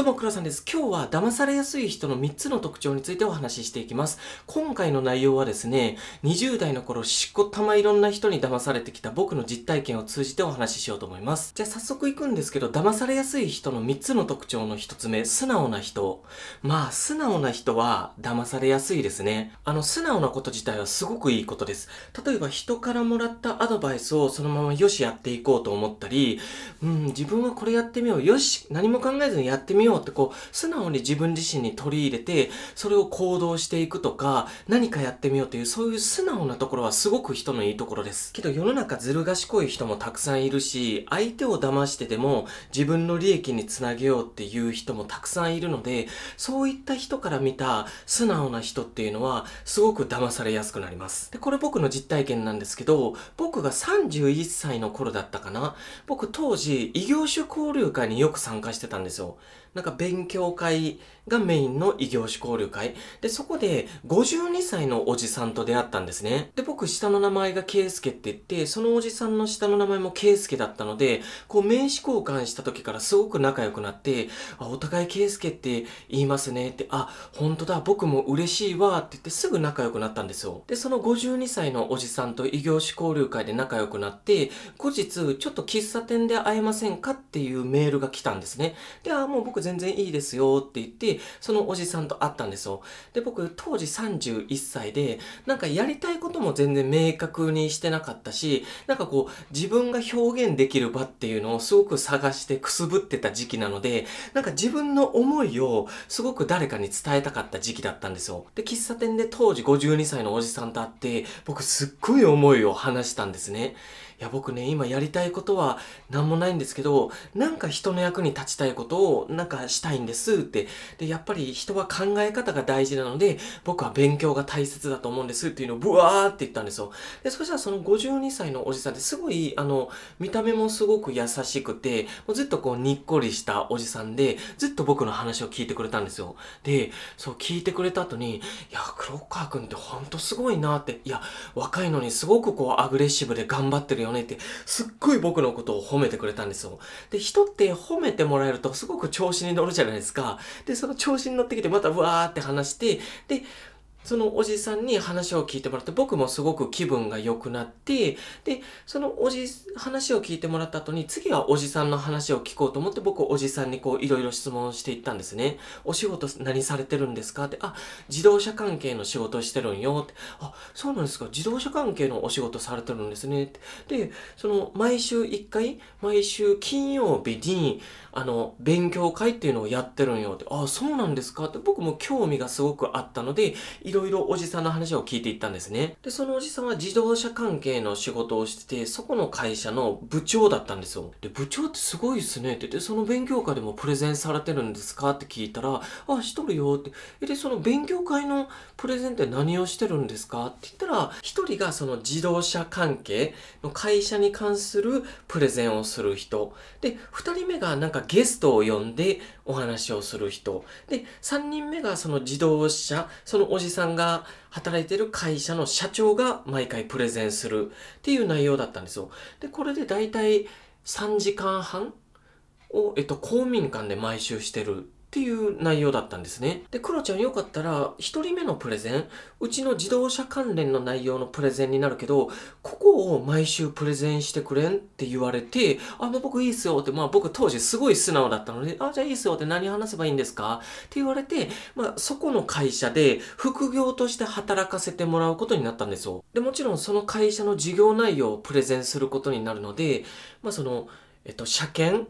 どうも、黒さんです。今日は騙されやすい人の3つの特徴についてお話ししていきます。今回の内容はですね、20代の頃、しっこたまいろんな人に騙されてきた僕の実体験を通じてお話ししようと思います。じゃあ早速行くんですけど、騙されやすい人の3つの特徴の1つ目、素直な人。まあ、素直な人は騙されやすいですね。あの、素直なこと自体はすごくいいことです。例えば、人からもらったアドバイスをそのままよしやっていこうと思ったり、うん、自分はこれやってみよう。よし、何も考えずにやってみよう。ようってこう、素直に自分自身に取り入れて、それを行動していくとか、何かやってみようという、そういう素直なところはすごく人のいいところです。けど世の中ずる賢い人もたくさんいるし、相手を騙してでも自分の利益につなげようっていう人もたくさんいるので、そういった人から見た素直な人っていうのは、すごく騙されやすくなります。で、これ僕の実体験なんですけど、僕が31歳の頃だったかな、僕当時、異業種交流会によく参加してたんですよ。なんか勉強会がメインの異業種交流会。で、そこで52歳のおじさんと出会ったんですね。で、僕下の名前が圭介って言って、そのおじさんの下の名前も圭介だったので、こう名刺交換した時からすごく仲良くなって、あ、お互い圭介って言いますねって、あ、本当だ、僕も嬉しいわって言ってすぐ仲良くなったんですよ。で、その52歳のおじさんと異業種交流会で仲良くなって、後日ちょっと喫茶店で会えませんかっていうメールが来たんですね。で、あ、もう僕全然いいですよって言って、そのおじさんと会ったんですよ。で、僕当時31歳で、なんかやりたいことも全然明確にしてなかったし、なんかこう、自分が表現できる場っていうのをすごく探してくすぶってた時期なので、なんか自分の思いをすごく誰かに伝えたかった時期だったんですよ。で、喫茶店で当時52歳のおじさんと会って、僕すっごい思いを話したんですね。いや僕ね今やりたいことは何もないんですけどなんか人の役に立ちたいことをなんかしたいんですってでやっぱり人は考え方が大事なので僕は勉強が大切だと思うんですっていうのをブワーって言ったんですよでそしたらその52歳のおじさんですごいあの見た目もすごく優しくてもうずっとこうにっこりしたおじさんでずっと僕の話を聞いてくれたんですよでそう聞いてくれた後に黒川君ってほんとすごいなって、いや、若いのにすごくこうアグレッシブで頑張ってるよねって、すっごい僕のことを褒めてくれたんですよ。で、人って褒めてもらえるとすごく調子に乗るじゃないですか。で、その調子に乗ってきてまたわーって話して、で、そのおじさんに話を聞いてもらって、僕もすごく気分が良くなって、で、そのおじ、話を聞いてもらった後に、次はおじさんの話を聞こうと思って、僕おじさんにこういろいろ質問していったんですね。お仕事何されてるんですかって、あ、自動車関係の仕事してるんよって、あ、そうなんですか、自動車関係のお仕事されてるんですねって。で、その毎週1回、毎週金曜日に、あの、勉強会っていうのをやってるんよって、ああ、そうなんですかって僕も興味がすごくあったので、いろいろおじさんの話を聞いていったんですね。で、そのおじさんは自動車関係の仕事をしてて、そこの会社の部長だったんですよ。で、部長ってすごいですねって言って、その勉強会でもプレゼンされてるんですかって聞いたら、あ、しとるよって。で、その勉強会のプレゼンって何をしてるんですかって言ったら、一人がその自動車関係の会社に関するプレゼンをする人。で、二人目がなんかゲストを呼んでお話をする人。で、3人目がその自動車、そのおじさんが働いてる会社の社長が毎回プレゼンするっていう内容だったんですよ。で、これで大体3時間半を、えっと、公民館で毎週してるっていう内容だったんですね。で、クロちゃんよかったら、一人目のプレゼン、うちの自動車関連の内容のプレゼンになるけど、ここを毎週プレゼンしてくれんって言われて、あ、もう僕いいっすよって、まあ僕当時すごい素直だったので、あ、じゃあいいっすよって何話せばいいんですかって言われて、まあそこの会社で副業として働かせてもらうことになったんですよ。で、もちろんその会社の事業内容をプレゼンすることになるので、まあその、えっと、車検、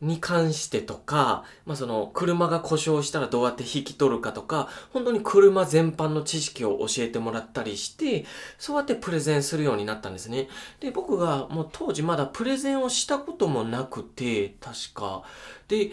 に関してとか、まあ、その車が故障したらどうやって引き取るかとか、本当に車全般の知識を教えてもらったりして、そうやってプレゼンするようになったんですね。で、僕がもう当時まだプレゼンをしたこともなくて、確か。で、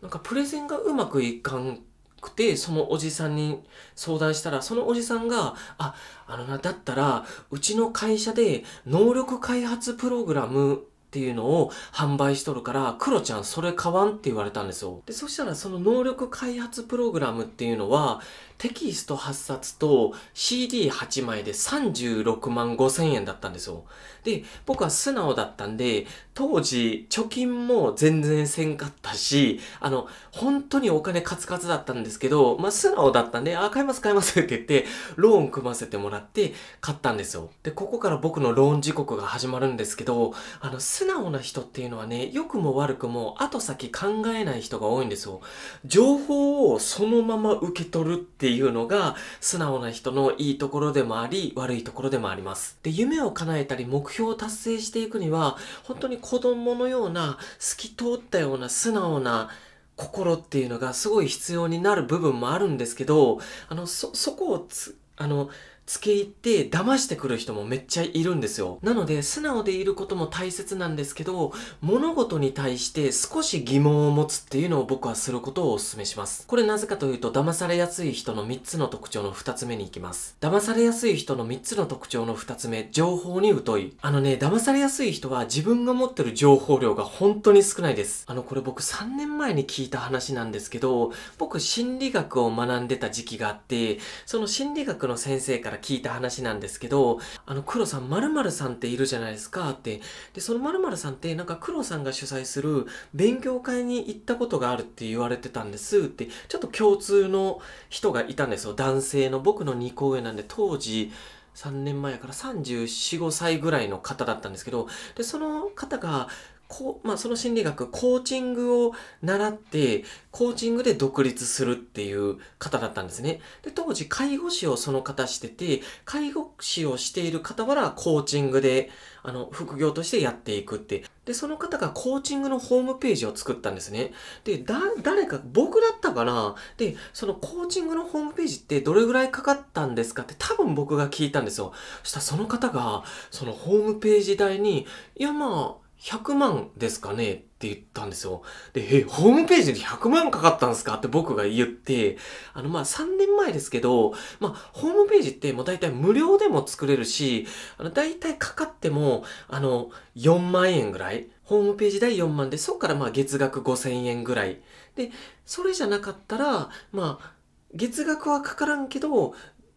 なんかプレゼンがうまくいかんくて、そのおじさんに相談したら、そのおじさんが、あ、あのな、だったら、うちの会社で能力開発プログラムっていうのを販売しとるから、クロちゃんそれ買わんって言われたんですよ。で、そしたらその能力開発プログラムっていうのは、テキスト8冊と CD8 枚で36万5千円だったんですよ。で、僕は素直だったんで、当時貯金も全然せんかったし、あの、本当にお金カツカツだったんですけど、まあ素直だったんで、あ、買います買いますって言って、ローン組ませてもらって買ったんですよ。で、ここから僕のローン時刻が始まるんですけど、あの、素素直な人っていうのはね、良くも悪くも後先考えない人が多いんですよ。情報をそのまま受け取るっていうのが素直な人のいいところでもあり、悪いところでもあります。で、夢を叶えたり目標を達成していくには、本当に子供のような透き通ったような素直な心っていうのがすごい必要になる部分もあるんですけど、あの、そ、そこをあの、付け入って騙してくる人もめっちゃいるんですよ。なので素直でいることも大切なんですけど、物事に対して少し疑問を持つっていうのを僕はすることをお勧めします。これなぜかというと騙されやすい人の3つの特徴の2つ目に行きます。騙されやすい人の3つの特徴の2つ目、情報に疎い。あのね、騙されやすい人は自分が持ってる情報量が本当に少ないです。あのこれ僕3年前に聞いた話なんですけど、僕心理学を学んでた時期があって、その心理学の先生から聞いた話なんですけど、あの、黒さん、〇〇さんっているじゃないですかって。で、その〇〇さんって、なんか黒さんが主催する勉強会に行ったことがあるって言われてたんですって、ちょっと共通の人がいたんですよ。男性の僕の2公演なんで、当時、3年前から34、5歳ぐらいの方だったんですけど、で、その方が、こうまあ、その心理学コーチングを習ってコーチングで独立するっていう方だったんですねで当時介護士をその方してて介護士をしている傍らコーチングであの副業としてやっていくってでその方がコーチングのホームページを作ったんですねでだ誰か僕だったかなでそのコーチングのホームページってどれぐらいかかったんですかって多分僕が聞いたんですよそしたらその方がそのホームページ代にいやまあ100万ですかねって言ったんですよ。で、え、ホームページで100万かかったんですかって僕が言って、あの、ま3年前ですけど、まあ、ホームページってもう大体無料でも作れるし、あの、大体かかっても、あの、4万円ぐらい。ホームページ代4万で、そっからま月額5000円ぐらい。で、それじゃなかったら、まあ、月額はかからんけど、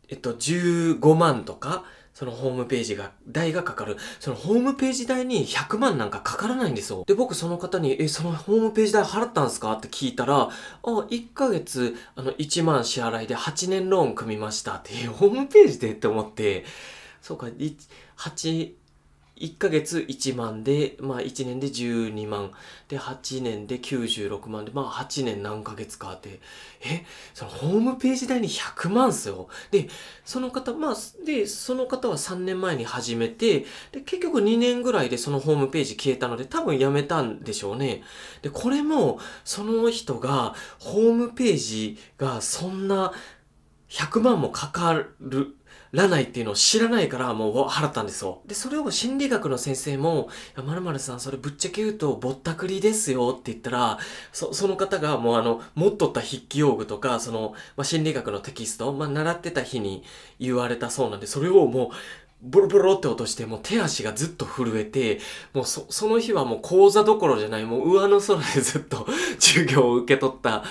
えっと、15万とか、そのホームページが、代がかかる。そのホームページ代に100万なんかかからないんですよ。で、僕その方に、え、そのホームページ代払ったんですかって聞いたら、あ、1ヶ月、あの、1万支払いで8年ローン組みましたって、ホームページでって思って、そうか、8、1ヶ月1万で、まあ1年で12万、で8年で96万で、まあ8年何ヶ月かって、え、そのホームページ代に100万っすよ。で、その方、まあ、で、その方は3年前に始めて、で、結局2年ぐらいでそのホームページ消えたので、多分やめたんでしょうね。で、これも、その人が、ホームページがそんな100万もかかる、ないっていうのを知らないからもう払ったんですよ。で、それを心理学の先生も、まるさんそれぶっちゃけ言うとぼったくりですよって言ったら、そ、その方がもうあの、持っとった筆記用具とか、その、まあ、心理学のテキスト、まあ、習ってた日に言われたそうなんで、それをもう、ボロボロって落として、もう手足がずっと震えて、もうそ、その日はもう講座どころじゃない、もう上の空でずっと 授業を受け取った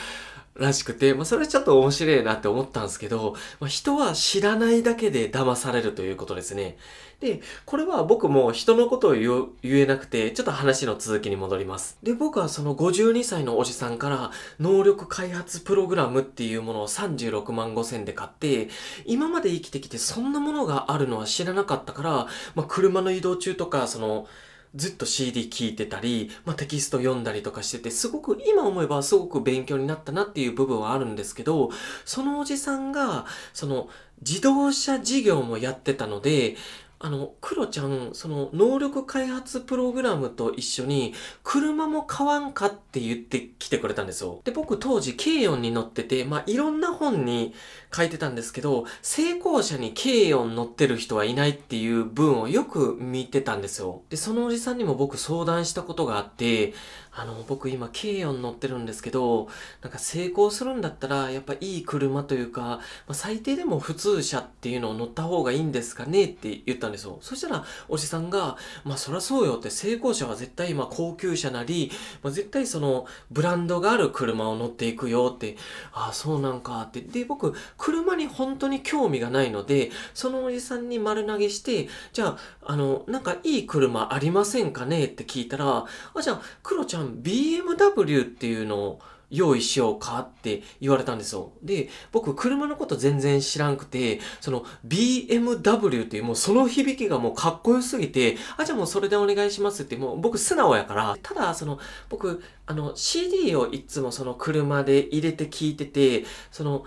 らしくて、まあ、それはちょっと面白いなって思ったんですけど、まあ、人は知らないだけで騙されるということですね。で、これは僕も人のことを言えなくて、ちょっと話の続きに戻ります。で、僕はその52歳のおじさんから、能力開発プログラムっていうものを36万5千で買って、今まで生きてきてそんなものがあるのは知らなかったから、まあ、車の移動中とか、その、ずっと CD 聴いてたり、まあ、テキスト読んだりとかしてて、すごく、今思えばすごく勉強になったなっていう部分はあるんですけど、そのおじさんが、その、自動車事業もやってたので、あの、クロちゃん、その、能力開発プログラムと一緒に、車も買わんかって言ってきてくれたんですよ。で、僕当時、軽音に乗ってて、まあ、いろんな本に書いてたんですけど、成功者に軽音乗ってる人はいないっていう文をよく見てたんですよ。で、そのおじさんにも僕相談したことがあって、あの、僕今、軽4乗ってるんですけど、なんか成功するんだったら、やっぱいい車というか、まあ、最低でも普通車っていうのを乗った方がいいんですかねって言ったんですよ。そしたら、おじさんが、まあそらそうよって、成功者は絶対今高級車なり、まあ、絶対その、ブランドがある車を乗っていくよって、ああ、そうなんかって。で、僕、車に本当に興味がないので、そのおじさんに丸投げして、じゃあ、あの、なんかいい車ありませんかねって聞いたら、あ、じゃあ、黒ちゃんん BMW っていうのを用意しようかって言われたんですよ。で、僕、車のこと全然知らんくて、その BMW っていうもうその響きがもうかっこよすぎて、あ、じゃあもうそれでお願いしますって、もう僕素直やから、ただその僕、あの CD をいつもその車で入れて聴いてて、その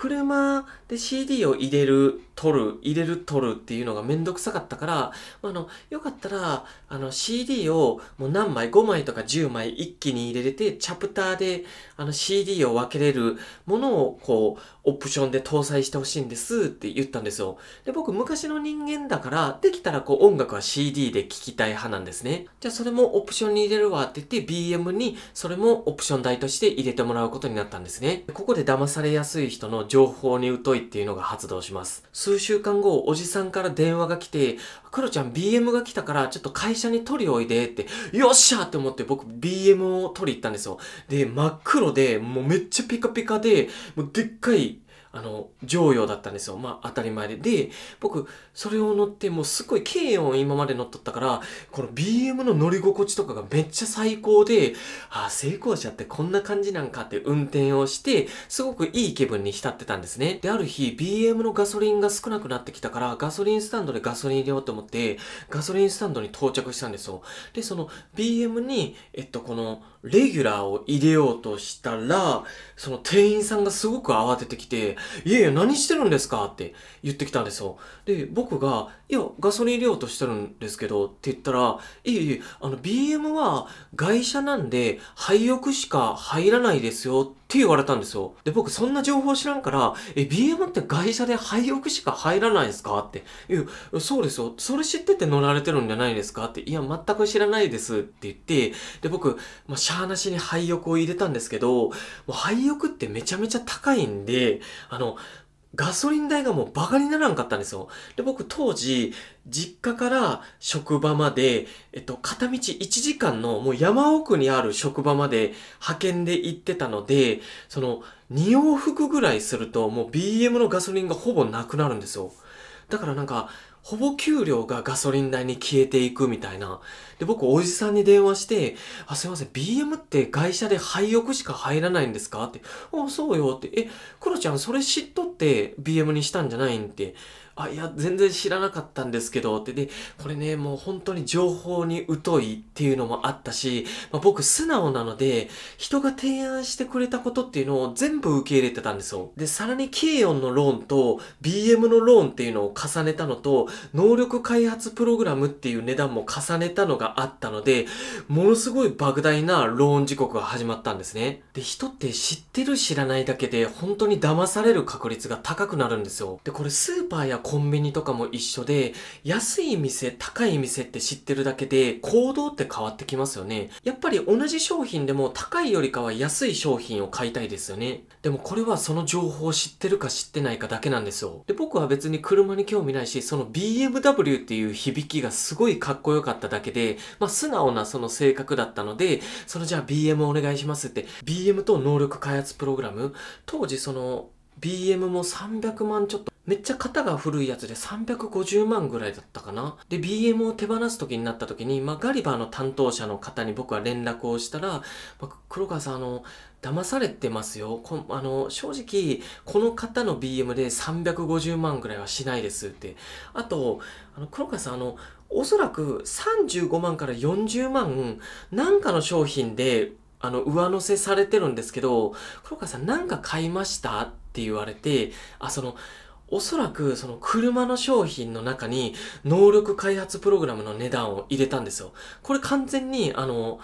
車で CD を入れる、取る、入れる、取るっていうのがめんどくさかったから、あの、よかったら、あの、CD をもう何枚、5枚とか10枚一気に入れれて、チャプターで、あの、CD を分けれるものを、こう、オプションで搭載してほしいんですって言ったんですよ。で、僕、昔の人間だから、できたらこう、音楽は CD で聴きたい派なんですね。じゃあ、それもオプションに入れるわって言って、BM に、それもオプション代として入れてもらうことになったんですね。ここで騙されやすい人の情報に疎いっていうのが発動します。数週間後、おじさんから電話が来て、クロちゃん BM が来たからちょっと会社に取りおいでって、よっしゃって思って僕 BM を取り行ったんですよ。で、真っ黒で、もうめっちゃピカピカで、もうでっかいあの、常用だったんですよ。まあ、当たり前で。で、僕、それを乗って、もうすっごい軽音今まで乗っとったから、この BM の乗り心地とかがめっちゃ最高で、ああ、成功者ってこんな感じなんかって運転をして、すごくいい気分に浸ってたんですね。で、ある日、BM のガソリンが少なくなってきたから、ガソリンスタンドでガソリン入れようと思って、ガソリンスタンドに到着したんですよ。で、その BM に、えっと、この、レギュラーを入れようとしたら、その店員さんがすごく慌ててきて、いやいや、何してるんですかって言ってきたんですよ。で、僕が、いや、ガソリン入れようとしてるんですけど、って言ったら、いやいや、あの、BM は外車なんで、廃屋しか入らないですよ、って言われたんですよ。で、僕そんな情報知らんから、え、BM って外車で廃屋しか入らないんすかって。いう、そうですよ。それ知ってて乗られてるんじゃないですかって。いや、全く知らないですって言って、で、僕、まあ、シャーなしに廃屋を入れたんですけど、もう廃屋ってめちゃめちゃ高いんで、あの、ガソリン代がもうバカにならんかったんですよ。で、僕当時、実家から職場まで、えっと、片道1時間のもう山奥にある職場まで派遣で行ってたので、その、2往復ぐらいするともう BM のガソリンがほぼなくなるんですよ。だからなんか、ほぼ給料がガソリン代に消えていくみたいな。で、僕、おじさんに電話して、あ、すいません、BM って会社で廃屋しか入らないんですかって、あ、そうよって、え、クロちゃん、それ知っとって BM にしたんじゃないんって、あ、いや、全然知らなかったんですけど、って。で、これね、もう本当に情報に疎いっていうのもあったし、まあ、僕素直なので、人が提案してくれたことっていうのを全部受け入れてたんですよ。で、さらに K4 のローンと BM のローンっていうのを重ねたのと、能力開発プログラムっていう値段も重ねたのがあったので、ものすごい莫大なローン時刻が始まったんですね。で、人って知ってる知らないだけで、本当に騙される確率が高くなるんですよ。で、これスーパーやコンビニとかも一緒で、安い店、高い店って知ってるだけで、行動って変わってきますよね。やっぱり同じ商品でも高いよりかは安い商品を買いたいですよね。でもこれはその情報を知ってるか知ってないかだけなんですよ。で、僕は別に車に興味ないし、その BMW っていう響きがすごいかっこよかっただけで、まあ素直なその性格だったので、そのじゃあ BM お願いしますって、BM と能力開発プログラム、当時その BM も300万ちょっとめっちゃ型が古いやつで350万ぐらいだったかな。で、BM を手放す時になった時に、まあ、ガリバーの担当者の方に僕は連絡をしたら、まあ、黒川さん、あの、騙されてますよ。こあの、正直、この方の BM で350万ぐらいはしないですって。あと、あの黒川さん、あの、おそらく35万から40万、なんかの商品であの、上乗せされてるんですけど、黒川さんなんか買いましたって言われて、あ、その、おそらくその車の商品の中に能力開発プログラムの値段を入れたんですよ。これ完全にあの、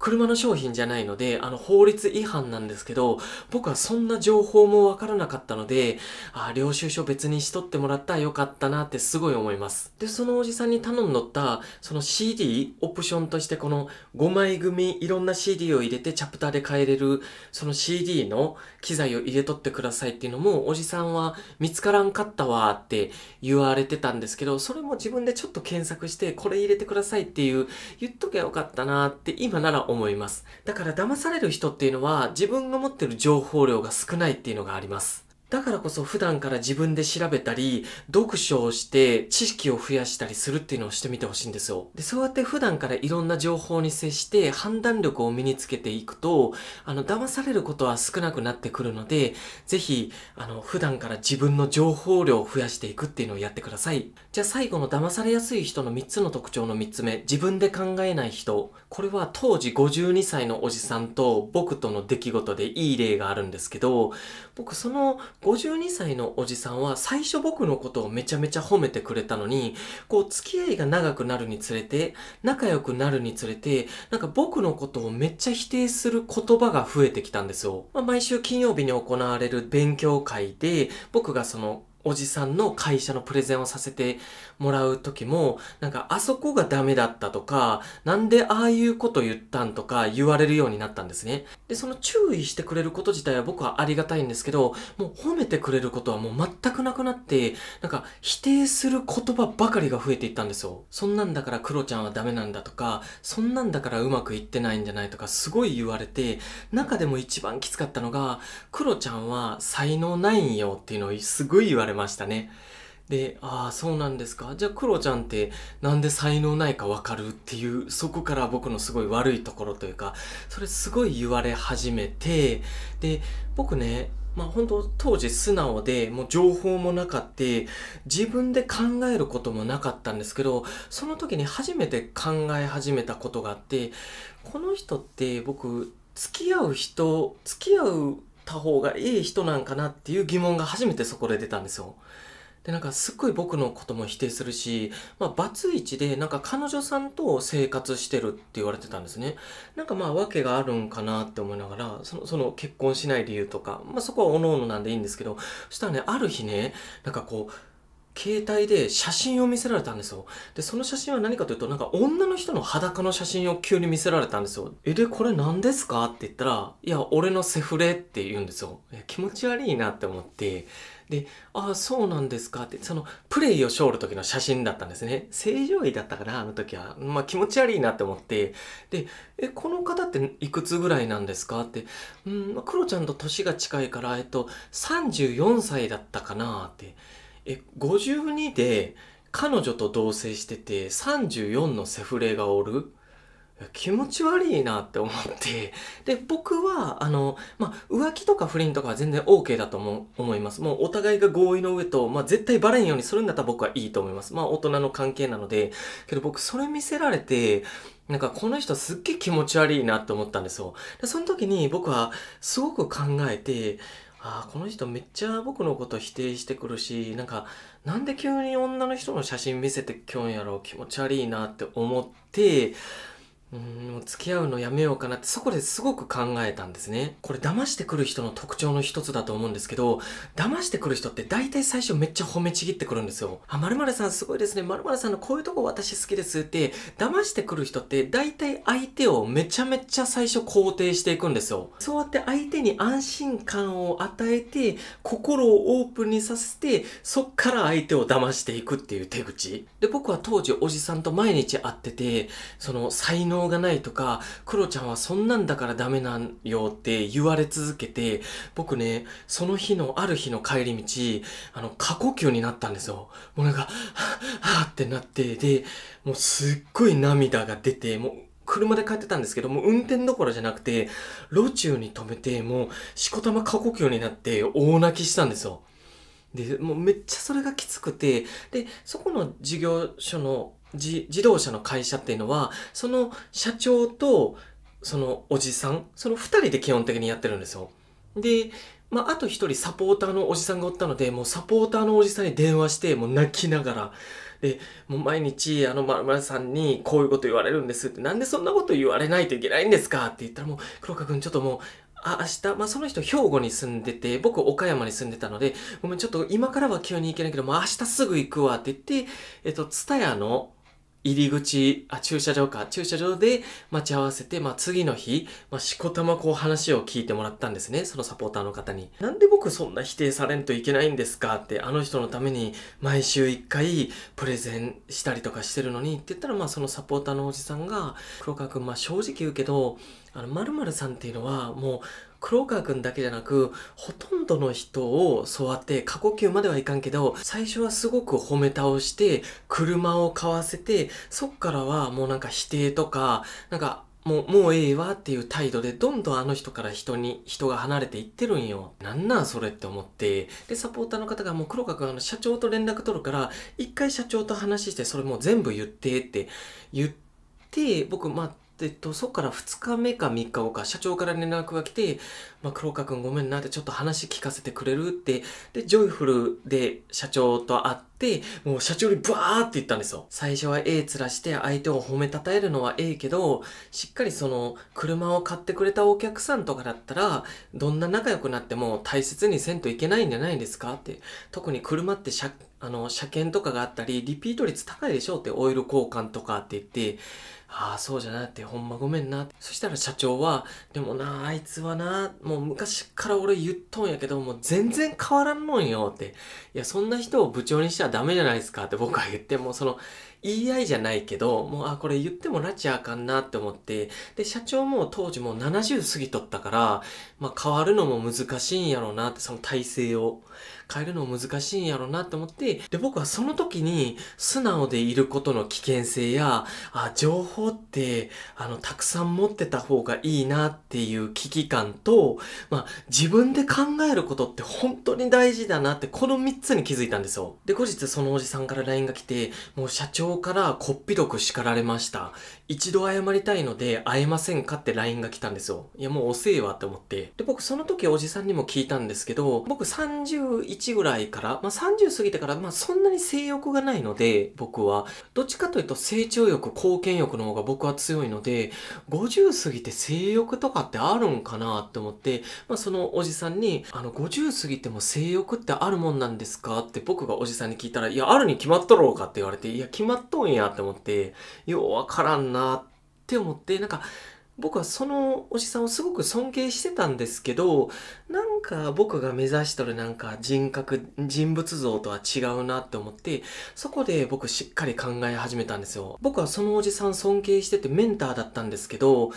車の商品じゃないので、あの、法律違反なんですけど、僕はそんな情報もわからなかったので、あ、領収書別にしとってもらったらよかったなってすごい思います。で、そのおじさんに頼んどった、その CD オプションとしてこの5枚組いろんな CD を入れてチャプターで変えれる、その CD の機材を入れとってくださいっていうのも、おじさんは見つからんかったわって言われてたんですけど、それも自分でちょっと検索して、これ入れてくださいっていう、言っときゃよかったなって今なら思います。だから騙される人っていうのは自分が持ってる情報量が少ないっていうのがあります。だからこそ普段から自分で調べたり、読書をして知識を増やしたりするっていうのをしてみてほしいんですよ。で、そうやって普段からいろんな情報に接して判断力を身につけていくと、あの、騙されることは少なくなってくるので、ぜひ、あの、普段から自分の情報量を増やしていくっていうのをやってください。じゃあ最後の騙されやすい人の3つの特徴の3つ目、自分で考えない人。これは当時52歳のおじさんと僕との出来事でいい例があるんですけど、僕その52歳のおじさんは最初僕のことをめちゃめちゃ褒めてくれたのに、こう付き合いが長くなるにつれて、仲良くなるにつれて、なんか僕のことをめっちゃ否定する言葉が増えてきたんですよ。まあ、毎週金曜日に行われる勉強会で、僕がそのおじさんの会社のプレゼンをさせてもらう時も、なんかあそこがダメだったとか、なんでああいうこと言ったんとか言われるようになったんですね。で、その注意してくれること自体は僕はありがたいんですけど、もう褒めてくれることはもう全くなくなって、なんか否定する言葉ばかりが増えていったんですよ。そんなんだからクロちゃんはダメなんだとか、そんなんだからうまくいってないんじゃないとかすごい言われて、中でも一番きつかったのが、クロちゃんは才能ないんよっていうのをすごい言われれましたね。で、ああ、そうなんですか。じゃあ、クロちゃんってなんで才能ないかわかるっていう、そこから僕のすごい悪いところというか、それすごい言われ始めて、で、僕ね、まあ本当当時素直でもう情報もなかった自分で考えることもなかったんですけどその時に初めて考え始めたことがあってこの人って僕付き合う人付き合うた方がいい人なんかなっていう疑問が初めてそこで出たんですよ。で、なんかすっごい僕のことも否定するし、まあ、バツイチで、なんか彼女さんと生活してるって言われてたんですね。なんかまあ、訳があるんかなって思いながら、その、その結婚しない理由とか、まあそこは各々なんでいいんですけど、そしたらね、ある日ね、なんかこう、携帯で写真を見せられたんですよ。で、その写真は何かというと、なんか女の人の裸の写真を急に見せられたんですよ。え、で、これ何ですかって言ったら、いや、俺のセフレって言うんですよ。気持ち悪いなって思って、で、ああ、そうなんですかって、その、プレイをしょる時の写真だったんですね。正常位だったから、あの時は。まあ、気持ち悪いなって思って。で、え、この方っていくつぐらいなんですかって、うん、まあ、クロちゃんと年が近いから、えっと、34歳だったかなって。え52で彼女と同棲してて34のセフレがおる気持ち悪いなって思って。で、僕は、あの、まあ、浮気とか不倫とかは全然 OK だと思思います。もうお互いが合意の上と、まあ、絶対バレんようにするんだったら僕はいいと思います。まあ、大人の関係なので。けど僕それ見せられて、なんかこの人すっげえ気持ち悪いなって思ったんですよ。で、その時に僕はすごく考えて、あこの人めっちゃ僕のこと否定してくるしなんかなんで急に女の人の写真見せてきょんやろう気持ち悪いなって思ってうん付き合うのやめようかなってそこですごく考えたんですねこれ騙してくる人の特徴の一つだと思うんですけど騙してくる人って大体最初めっちゃ褒めちぎってくるんですよあまるさんすごいですねまるさんのこういうとこ私好きですって騙してくる人って大体相手をめちゃめちゃ最初肯定していくんですよそうやって相手に安心感を与えて心をオープンにさせてそっから相手を騙していくっていう手口で僕は当時おじさんと毎日会っててその才能能がないとか、クロちゃんはそんなんだからダメなんよって言われ続けて、僕ね、その日のある日の帰り道、あの、過呼吸になったんですよ。もうなんか、はぁ、はぁってなって、で、もうすっごい涙が出て、もう、車で帰ってたんですけども、運転どころじゃなくて、路中に止めて、もう、しこたま過呼吸になって、大泣きしたんですよ。で、もうめっちゃそれがきつくて、で、そこの事業所の自動車の会社っていうのは、その社長と、そのおじさん、その二人で基本的にやってるんですよ。で、まあ、あと一人サポーターのおじさんがおったので、もうサポーターのおじさんに電話して、もう泣きながら、で、もう毎日、あの、まるまるさんにこういうこと言われるんですって、なんでそんなこと言われないといけないんですかって言ったらもう、黒川くんちょっともう、あ、明日、まあ、その人兵庫に住んでて、僕岡山に住んでたので、ごめん、ちょっと今からは急に行けないけど、もう明日すぐ行くわって言って、えっと、ツタヤの、入り口、あ、駐車場か、駐車場で待ち合わせて、まあ、次の日、まあ、しこたまこう話を聞いてもらったんですね、そのサポーターの方に。なんで僕そんな否定されんといけないんですかって、あの人のために毎週1回プレゼンしたりとかしてるのにって言ったら、まあ、そのサポーターのおじさんが、黒川くん、まあ、正直言うけど、あの、〇〇さんっていうのは、もう、黒川くんだけじゃなく、ほとんどの人をそうやって過呼吸まではいかんけど、最初はすごく褒め倒して、車を買わせて、そっからはもうなんか否定とか、なんかもう、もうええわっていう態度で、どんどんあの人から人に、人が離れていってるんよ。なんなんそれって思って。で、サポーターの方がもう黒川君あの社長と連絡取るから、一回社長と話して、それもう全部言ってって言って、僕、まあ、でと、そこから2日目か3日後か、社長から連絡が来て、まあ、黒川君ごめんなってちょっと話聞かせてくれるって、で、ジョイフルで社長と会って、もう社長にブワーって言ったんですよ。最初は A 面して相手を褒めたたえるのはええけど、しっかりその、車を買ってくれたお客さんとかだったら、どんな仲良くなっても大切にせんといけないんじゃないですかって。特に車ってあの、車検とかがあったり、リピート率高いでしょって、オイル交換とかって言って、ああそうじゃなってほんまごめんなそしたら社長はでもなあいつはなもう昔から俺言っとんやけどもう全然変わらんのんよっていやそんな人を部長にしちゃダメじゃないですかって僕は言ってもうその言い合いじゃないけどもうあこれ言ってもなっちゃあかんなって思ってで社長も当時もう70過ぎとったからまあ変わるのも難しいんやろうなってその体制を変えるの難しいんやろなって思って、で、僕はその時に素直でいることの危険性や、あ、情報って、あの、たくさん持ってた方がいいなっていう危機感と、まあ、自分で考えることって本当に大事だなって、この3つに気づいたんですよ。で、後日そのおじさんから LINE が来て、もう社長からこっぴどく叱られました。一度謝りたいので会えませんかって LINE が来たんですよ。いやもう遅いわって思って。で、僕その時おじさんにも聞いたんですけど、僕31ぐらいから、まあ、30過ぎてから、まあそんなに性欲がないので、僕は、どっちかというと成長欲、貢献欲の方が僕は強いので、50過ぎて性欲とかってあるんかなって思って、まあそのおじさんに、あの50過ぎても性欲ってあるもんなんですかって僕がおじさんに聞いたら、いやあるに決まっとろうかって言われて、いや決まっとんやって思って、ようわからんななって思ってなんか僕はそのおじさんをすごく尊敬してたんですけどなんか僕が目指してるなんか人格人物像とは違うなって思ってそこで僕しっかり考え始めたんですよ僕はそのおじさん尊敬しててメンターだったんですけど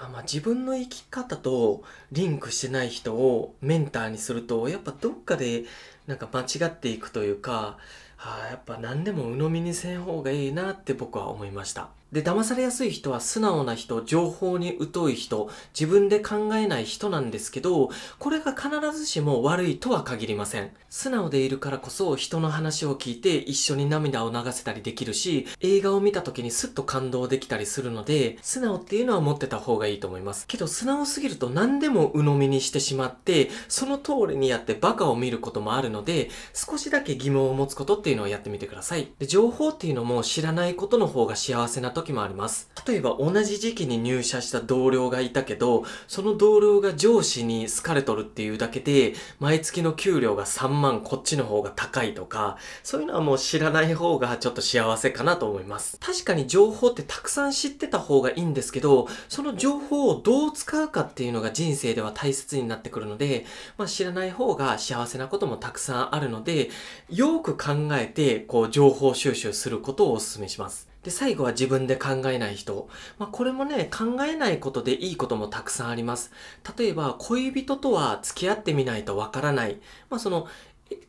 あまあ、自分の生き方とリンクしてない人をメンターにするとやっぱどっかでなんか間違っていくというかあやっぱ何でも鵜呑みにせん方がいいなって僕は思いました。で、騙されやすい人は素直な人、情報に疎い人、自分で考えない人なんですけど、これが必ずしも悪いとは限りません。素直でいるからこそ人の話を聞いて一緒に涙を流せたりできるし、映画を見た時にスッと感動できたりするので、素直っていうのは持ってた方がいいと思います。けど素直すぎると何でも鵜呑みにしてしまって、その通りにやってバカを見ることもあるので、少しだけ疑問を持つことっていうのをやってみてください。で情報っていうのも知らないことの方が幸せな時もあります。例えば同じ時期に入社した同僚がいたけど、その同僚が上司に好かれとるっていうだけで、毎月の給料が3万こっちの方が高いとか、そういうのはもう知らない方がちょっと幸せかなと思います。確かに情報ってたくさん知ってた方がいいんですけど、その情報をどう使うかっていうのが人生では大切になってくるので、まあ、知らない方が幸せなこともたくさんあるので、よく考えて、こう情報収集することをお勧めします。で、最後は自分で考えない人。まあ、これもね、考えないことでいいこともたくさんあります。例えば、恋人とは付き合ってみないとわからない。まあ、その、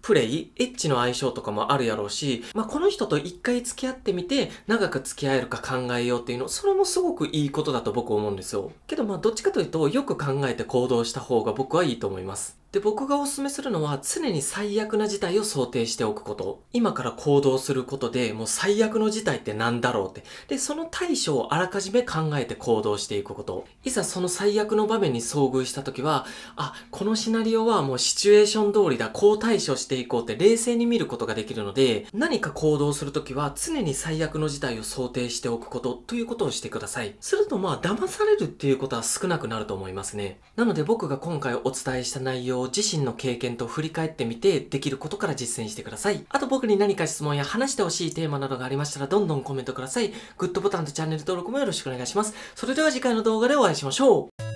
プレイ、エッチの相性とかもあるやろうし、まあ、この人と一回付き合ってみて、長く付き合えるか考えようっていうの、それもすごくいいことだと僕思うんですよ。けど、まあ、どっちかというと、よく考えて行動した方が僕はいいと思います。で、僕がおすすめするのは常に最悪な事態を想定しておくこと。今から行動することでもう最悪の事態って何だろうって。で、その対処をあらかじめ考えて行動していくこと。いざその最悪の場面に遭遇した時は、あ、このシナリオはもうシチュエーション通りだ、こう対処していこうって冷静に見ることができるので、何か行動する時は常に最悪の事態を想定しておくことということをしてください。するとまあ騙されるっていうことは少なくなると思いますね。なので僕が今回お伝えした内容を自身の経験と振り返ってみて、できることから実践してください。あと僕に何か質問や話してほしいテーマなどがありましたら、どんどんコメントください。グッドボタンとチャンネル登録もよろしくお願いします。それでは次回の動画でお会いしましょう。